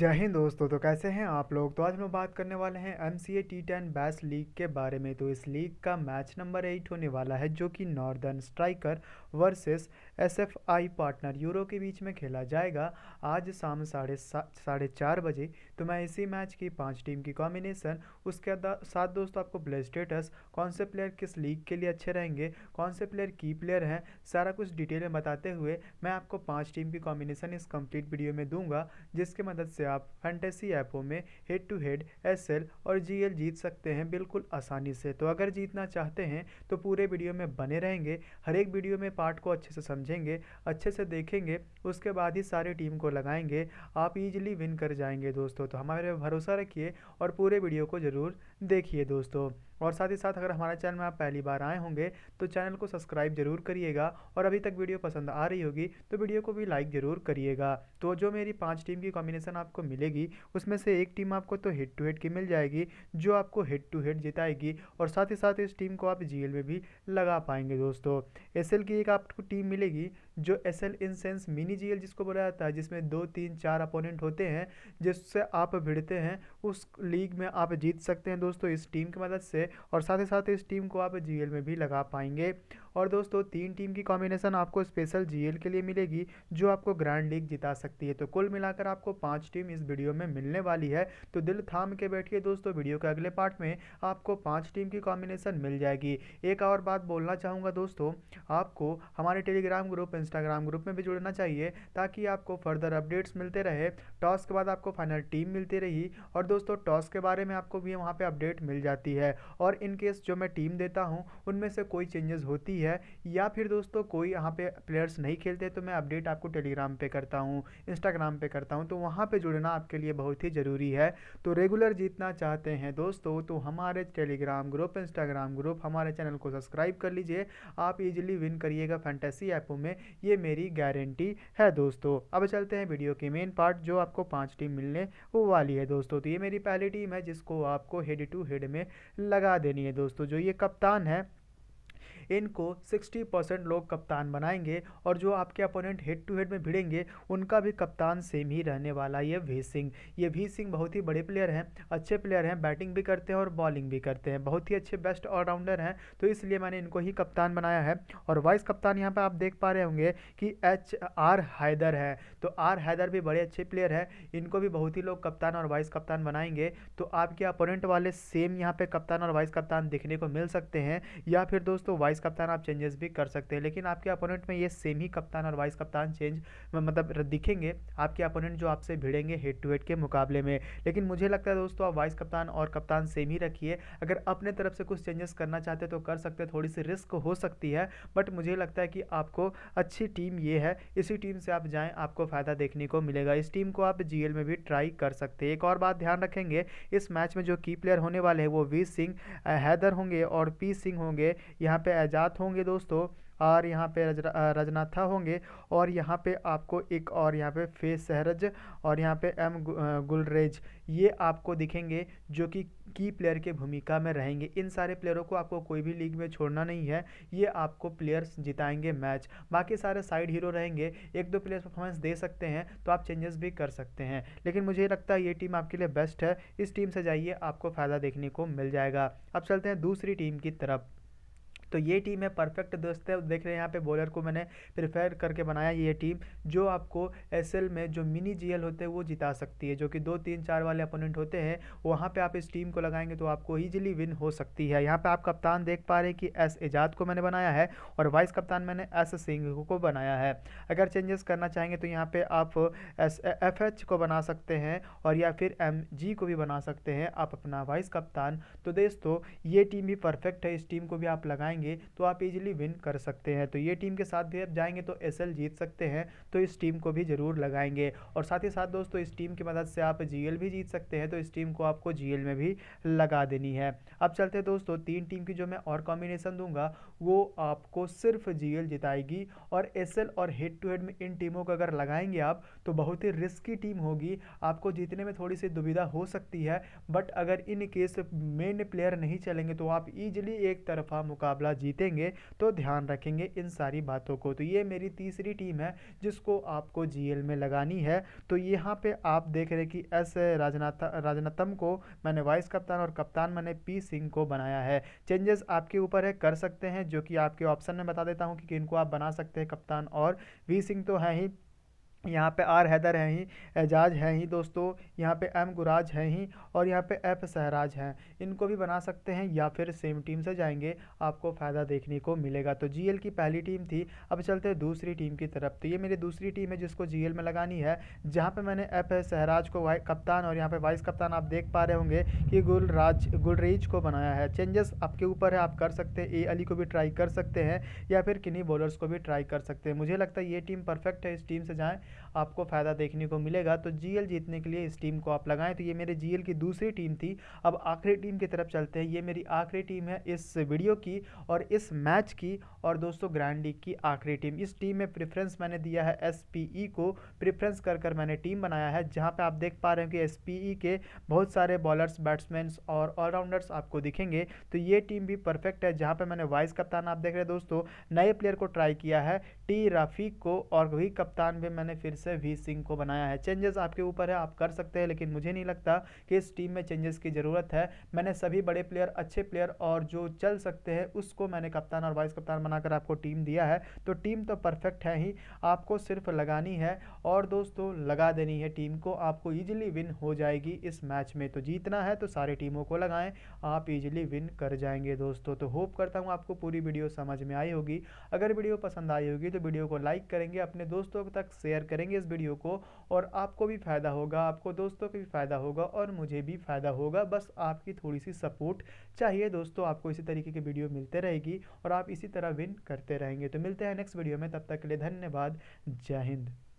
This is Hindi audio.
जय हिंद दोस्तों तो कैसे हैं आप लोग तो आज हम बात करने वाले हैं M C A T ten base league के बारे में तो इस लीग का मैच नंबर एट होने वाला है जो कि northern striker versus S F I partner euro के बीच में खेला जाएगा आज शाम साढ़े साढ़े चार बजे तो मैं इसी मैच की पांच टीम की कॉम्बिनेशन उसके साथ दोस्तों आपको प्ले स्टेटस कौन से प्लेयर किस लीग के लिए अच्छे रहेंगे कौन से प्लेयर की प्लेयर हैं सारा कुछ डिटेल में बताते हुए मैं आपको पाँच टीम की कॉम्बिनेशन इस कम्प्लीट वीडियो में दूंगा जिसके मदद से से आप फैंटेसी ऐपों में हेड टू हेड एस और जी जीत सकते हैं बिल्कुल आसानी से तो अगर जीतना चाहते हैं तो पूरे वीडियो में बने रहेंगे हर एक वीडियो में पार्ट को अच्छे से समझेंगे अच्छे से देखेंगे उसके बाद ही सारी टीम को लगाएंगे आप ईजिली विन कर जाएंगे दोस्तों तो हमारे भरोसा रखिए और पूरे वीडियो को ज़रूर देखिए दोस्तों और साथ ही साथ अगर हमारे चैनल में आप पहली बार आए होंगे तो चैनल को सब्सक्राइब जरूर करिएगा और अभी तक वीडियो पसंद आ रही होगी तो वीडियो को भी लाइक ज़रूर करिएगा तो जो मेरी पाँच टीम की कॉम्बिनेशन आपको मिलेगी उसमें से एक टीम आपको तो हेड टू हेड की मिल जाएगी जो आपको हेड टू हेड जिताएगी और साथ ही साथ इस टीम को आप जी में भी लगा पाएंगे दोस्तों एस की एक आपको टीम मिलेगी जो S L in sense mini G जिसको बोला जाता है जिसमें दो तीन चार अपोनेंट होते हैं जिससे आप भिड़ते हैं उस लीग में आप जीत सकते हैं दोस्तों इस टीम की मदद से और साथ ही साथ इस टीम को आप जी में भी लगा पाएंगे और दोस्तों तीन टीम की कॉम्बिनेशन आपको स्पेशल जीएल के लिए मिलेगी जो आपको ग्रैंड लीग जिता सकती है तो कुल मिलाकर आपको पांच टीम इस वीडियो में मिलने वाली है तो दिल थाम के बैठिए दोस्तों वीडियो के अगले पार्ट में आपको पांच टीम की कॉम्बिनेशन मिल जाएगी एक और बात बोलना चाहूँगा दोस्तों आपको हमारे टेलीग्राम ग्रुप इंस्टाग्राम ग्रुप में भी जुड़ना चाहिए ताकि आपको फर्दर अपडेट्स मिलते रहे टॉस के बाद आपको फाइनल टीम मिलती रही और दोस्तों टॉस के बारे में आपको भी वहाँ पर अपडेट मिल जाती है और इनकेस जो मैं टीम देता हूँ उनमें से कोई चेंजेस होती है या फिर दोस्तों कोई यहाँ पर प्लेयर्स नहीं खेलते तो मैं अपडेट आपको टेलीग्राम पर करता हूँ इंस्टाग्राम पर करता हूँ तो वहाँ पर जुड़ना आपके लिए बहुत ही ज़रूरी है तो रेगुलर जीतना चाहते हैं दोस्तों तो हमारे टेलीग्राम ग्रुप इंस्टाग्राम ग्रुप हमारे चैनल को सब्सक्राइब कर लीजिए आप इजीली विन करिएगा फैंटेसी ऐपों में ये मेरी गारंटी है दोस्तों अब चलते हैं वीडियो के मेन पार्ट जो आपको पांच टीम मिलने वो वाली है दोस्तों तो ये मेरी पहली टीम है जिसको आपको हेड टू हेड में लगा देनी है दोस्तों जो ये कप्तान है इनको 60 परसेंट लोग कप्तान बनाएंगे और जो आपके अपोनेंट हेड टू हेड में भिड़ेंगे उनका भी कप्तान सेम ही रहने वाला ये वी सिंह ये वी सिंह बहुत ही बड़े प्लेयर हैं अच्छे प्लेयर हैं बैटिंग भी करते हैं और बॉलिंग भी करते हैं बहुत ही अच्छे बेस्ट ऑलराउंडर हैं तो इसलिए मैंने इनको ही कप्तान बनाया है और वाइस कप्तान यहाँ पर आप देख पा रहे होंगे कि एच आर हैदर है तो आर हैदर भी बड़े अच्छे प्लेयर हैं इनको भी बहुत ही लोग कप्तान और वाइस कप्तान बनाएंगे तो आपके अपोनेंट वाले सेम यहाँ पे कप्तान और वाइस कप्तान देखने को मिल सकते हैं या फिर दोस्तों वाइस कप्तान आप चेंजेस भी कर सकते हैं लेकिन आपके अपोनेंट में ये सेम ही कप्तान और वाइस कप्तान चेंज मतलब दिखेंगे आपके अपोनेंट जो आपसे भिड़ेंगे हेड टू हेड के मुकाबले में लेकिन मुझे लगता है दोस्तों आप वाइस कप्तान और कप्तान सेम ही रखिए अगर अपने तरफ से कुछ चेंजेस करना चाहते तो कर सकते थोड़ी सी रिस्क हो सकती है बट मुझे लगता है कि आपको अच्छी टीम ये है इसी टीम से आप जाएँ आपको फ़ायदा देखने को मिलेगा इस टीम को आप जी में भी ट्राई कर सकते हैं एक और बात ध्यान रखेंगे इस मैच में जो की प्लेयर होने वाले हैं वो वी सिंह हैदर होंगे और पी सिंह होंगे यहाँ पे एज नजात होंगे दोस्तों और यहाँ पे रज, रजनाथा होंगे और यहाँ पे आपको एक और यहाँ पे फे सहरज और यहाँ पे एम गुलरेज ये आपको दिखेंगे जो कि की प्लेयर के भूमिका में रहेंगे इन सारे प्लेयरों को आपको कोई भी लीग में छोड़ना नहीं है ये आपको प्लेयर्स जिताएंगे मैच बाकी सारे साइड हीरो रहेंगे एक दो प्लेयर्स परफॉर्मेंस दे सकते हैं तो आप चेंजेस भी कर सकते हैं लेकिन मुझे लगता है ये टीम आपके लिए बेस्ट है इस टीम से जाइए आपको फ़ायदा देखने को मिल जाएगा अब चलते हैं दूसरी टीम की तरफ तो ये टीम है परफेक्ट दोस्त है देख रहे हैं यहाँ पे बॉलर को मैंने प्रिफेयर करके बनाया ये टीम जो आपको एस में जो मिनी जी होते हैं वो जिता सकती है जो कि दो तीन चार वाले अपोनेंट होते हैं वहाँ पर आप इस टीम को लगाएंगे तो आपको ईजिली विन हो सकती है यहाँ पर आप कप्तान देख पा रहे हैं कि एस एजाद को मैंने बनाया है और वाइस कप्तान मैंने एस सिंह को बनाया है अगर चेंजेस करना चाहेंगे तो यहाँ पर आप एस एफ एच को बना सकते हैं और या फिर एम जी को भी बना सकते हैं आप अपना वाइस कप्तान तो दोस्तों ये टीम भी परफेक्ट है इस टीम को भी आप लगाएंगे जाएंगे तो आप इजीली विन कर सकते हैं तो ये टीम के साथ भी आप जाएंगे तो एस जीत सकते हैं तो इस टीम को भी ज़रूर लगाएंगे और साथ ही साथ दोस्तों इस टीम की मदद से आप जी भी जीत सकते हैं तो इस टीम को आपको जी में भी लगा देनी है अब चलते हैं दोस्तों तीन टीम की जो मैं और कॉम्बिनेशन दूंगा वो आपको सिर्फ जी जिताएगी और एस और हेड टू हेड में इन टीमों को अगर लगाएंगे आप तो बहुत ही रिस्की टीम होगी आपको जीतने में थोड़ी सी दुविधा हो सकती है बट अगर इन केस मेन प्लेयर नहीं चलेंगे तो आप इजिली एक तरफा मुकाबला ज़्यादा जीतेंगे तो ध्यान रखेंगे इन सारी बातों को तो ये मेरी तीसरी टीम है जिसको आपको जीएल में लगानी है तो यहाँ पर आप देख रहे कि एस राजनाथ राजनाथम को मैंने वाइस कप्तान और कप्तान मैंने पी सिंह को बनाया है चेंजेस आपके ऊपर है कर सकते हैं जो कि आपके ऑप्शन में बता देता हूँ कि इनको आप बना सकते हैं कप्तान और वी सिंह तो हैं ही यहाँ पे आर हैदर हैं ही एजाज हैं ही दोस्तों यहाँ पे एम गुराज हैं ही और यहाँ पे एफ सहराज हैं इनको भी बना सकते हैं या फिर सेम टीम से जाएंगे आपको फ़ायदा देखने को मिलेगा तो जीएल की पहली टीम थी अब चलते हैं दूसरी टीम की तरफ तो ये मेरी दूसरी टीम है जिसको जीएल में लगानी है जहाँ पर मैंने एफ सहराज को कप्तान और यहाँ पर वाइस कप्तान आप देख पा रहे होंगे कि गुलराज गुलरीज को बनाया है चेंजेस आपके ऊपर है आप कर सकते हैं ए अली e को भी ट्राई कर सकते हैं या फिर किन्हीं बॉलर्स को भी ट्राई कर सकते हैं मुझे लगता है ये टीम परफेक्ट है इस टीम से जाएँ आपको फ़ायदा देखने को मिलेगा तो जीएल जीतने के लिए इस टीम को आप लगाएं तो ये मेरे जीएल की दूसरी टीम थी अब आखिरी टीम की तरफ चलते हैं ये मेरी आखिरी टीम है इस वीडियो की और इस मैच की और दोस्तों ग्रैंड लीग की आखिरी टीम इस टीम में प्रेफरेंस मैंने दिया है एस e को प्रेफरेंस कर कर मैंने टीम बनाया है जहाँ पर आप देख पा रहे हैं कि एस e के बहुत सारे बॉलर्स बैट्समैन और ऑलराउंडर्स आपको दिखेंगे तो ये टीम भी परफेक्ट है जहाँ पर मैंने वाइस कप्तान आप देख रहे हैं दोस्तों नए प्लेयर को ट्राई किया है टी रफीक को और वही कप्तान भी मैंने फिर से वी सिंह को बनाया है चेंजेस आपके ऊपर है आप कर सकते हैं लेकिन मुझे नहीं लगता कि इस टीम में चेंजेस की ज़रूरत है मैंने सभी बड़े प्लेयर अच्छे प्लेयर और जो चल सकते हैं उसको मैंने कप्तान और वाइस कप्तान बनाकर आपको टीम दिया है तो टीम तो परफेक्ट है ही आपको सिर्फ लगानी है और दोस्तों लगा देनी है टीम को आपको ईजिली विन हो जाएगी इस मैच में तो जीतना है तो सारी टीमों को लगाएं आप ईजिली विन कर जाएंगे दोस्तों तो होप करता हूँ आपको पूरी वीडियो समझ में आई होगी अगर वीडियो पसंद आई होगी तो वीडियो को लाइक करेंगे अपने दोस्तों तक शेयर करेंगे इस वीडियो को और आपको भी फ़ायदा होगा आपको दोस्तों को भी फ़ायदा होगा और मुझे भी फ़ायदा होगा बस आपकी थोड़ी सी सपोर्ट चाहिए दोस्तों आपको इसी तरीके की वीडियो मिलते रहेगी और आप इसी तरह विन करते रहेंगे तो मिलते हैं नेक्स्ट वीडियो में तब तक के लिए धन्यवाद जय हिंद